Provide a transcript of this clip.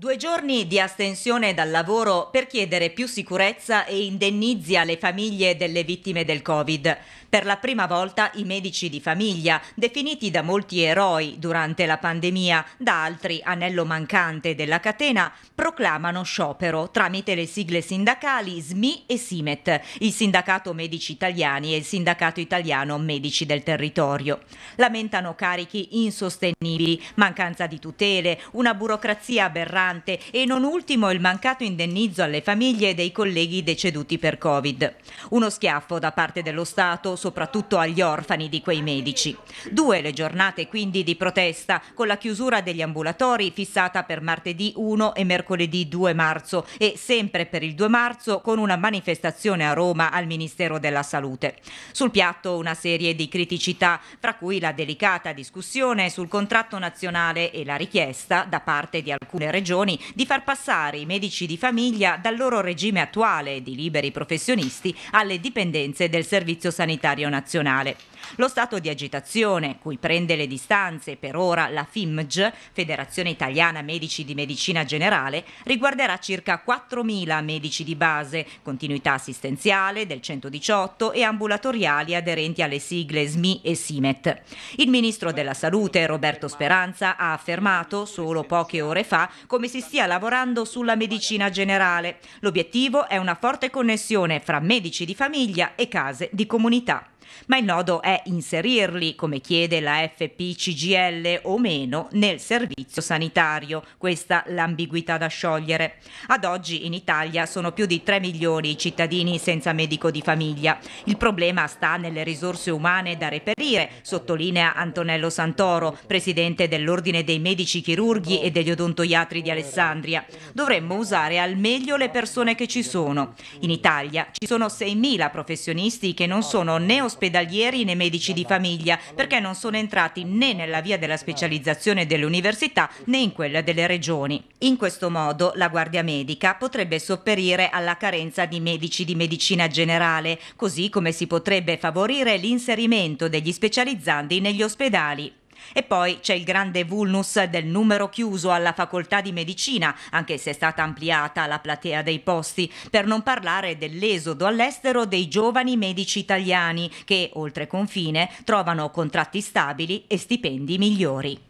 Due giorni di astensione dal lavoro per chiedere più sicurezza e indennizi alle famiglie delle vittime del Covid. Per la prima volta i medici di famiglia, definiti da molti eroi durante la pandemia, da altri anello mancante della catena, proclamano sciopero tramite le sigle sindacali SMI e SIMET, il Sindacato Medici Italiani e il Sindacato Italiano Medici del Territorio. Lamentano carichi insostenibili, mancanza di tutele, una burocrazia aberrante pesante e non ultimo il mancato indennizzo alle famiglie dei colleghi deceduti per Covid. Uno schiaffo da parte dello Stato, soprattutto agli orfani di quei medici. Due le giornate quindi di protesta, con la chiusura degli ambulatori fissata per martedì 1 e mercoledì 2 marzo e sempre per il 2 marzo con una manifestazione a Roma al Ministero della Salute. Sul piatto una serie di criticità, fra cui la delicata discussione sul contratto nazionale e la richiesta da parte di alcune regioni Regioni di far passare i medici di famiglia dal loro regime attuale di liberi professionisti alle dipendenze del Servizio Sanitario Nazionale. Lo stato di agitazione, cui prende le distanze per ora la FIMG, Federazione Italiana Medici di Medicina Generale, riguarderà circa 4.000 medici di base, continuità assistenziale del 118 e ambulatoriali aderenti alle sigle SMI e SIMET. Il ministro della Salute, Roberto Speranza, ha affermato solo poche ore fa come si stia lavorando sulla medicina generale. L'obiettivo è una forte connessione fra medici di famiglia e case di comunità ma il nodo è inserirli, come chiede la FPCGL o meno, nel servizio sanitario. Questa l'ambiguità da sciogliere. Ad oggi in Italia sono più di 3 milioni i cittadini senza medico di famiglia. Il problema sta nelle risorse umane da reperire morire, sottolinea Antonello Santoro, presidente dell'Ordine dei Medici Chirurghi e degli Odontoiatri di Alessandria. Dovremmo usare al meglio le persone che ci sono. In Italia ci sono 6.000 professionisti che non sono né ospedalieri né medici di famiglia perché non sono entrati né nella via della specializzazione delle università né in quella delle regioni. In questo modo la Guardia Medica potrebbe sopperire alla carenza di medici di medicina generale, così come si potrebbe favorire l'inserimento degli specializzandi negli ospedali. E poi c'è il grande vulnus del numero chiuso alla facoltà di medicina, anche se è stata ampliata la platea dei posti, per non parlare dell'esodo all'estero dei giovani medici italiani che, oltre confine, trovano contratti stabili e stipendi migliori.